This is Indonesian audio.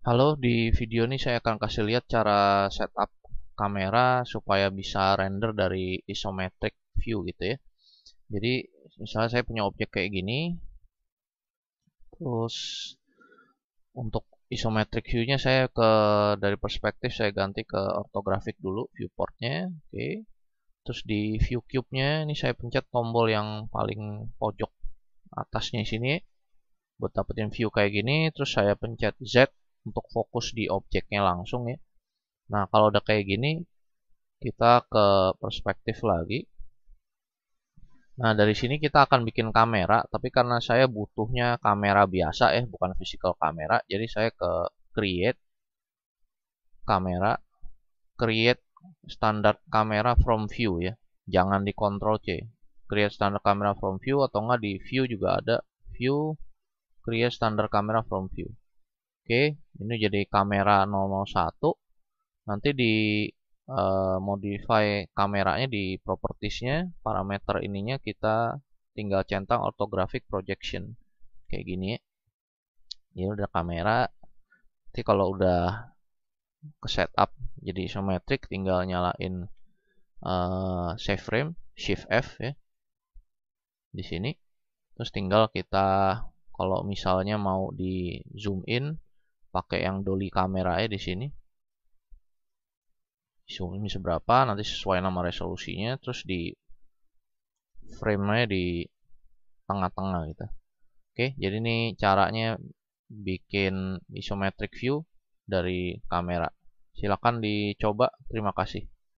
Halo, di video ini saya akan kasih lihat cara setup kamera supaya bisa render dari isometric view gitu ya. Jadi, misalnya saya punya objek kayak gini. Terus, untuk isometric view-nya saya ke dari perspektif saya ganti ke orthographic dulu viewportnya. nya Oke. Okay. Terus di view cube-nya ini saya pencet tombol yang paling pojok atasnya sini buat dapetin view kayak gini. Terus saya pencet Z untuk fokus di objeknya langsung ya. Nah, kalau udah kayak gini, kita ke perspektif lagi. Nah, dari sini kita akan bikin kamera, tapi karena saya butuhnya kamera biasa ya, bukan physical kamera, jadi saya ke create kamera, create standar kamera from view ya. Jangan di control C. Create standar kamera from view atau enggak di view juga ada view create standar kamera from view. Oke, ini jadi kamera 001. Nanti di uh, modify kameranya di propertiesnya, parameter ininya kita tinggal centang orthographic projection. Kayak gini ya. Ini udah kamera. Nanti kalau udah ke setup jadi isometric tinggal nyalain uh, save frame, shift F ya. Di sini. Terus tinggal kita kalau misalnya mau di zoom in pakai yang dolly kamera ya di sini zoom ini seberapa nanti sesuai nama resolusinya terus di frame-nya di tengah-tengah gitu oke jadi ini caranya bikin isometric view dari kamera silakan dicoba terima kasih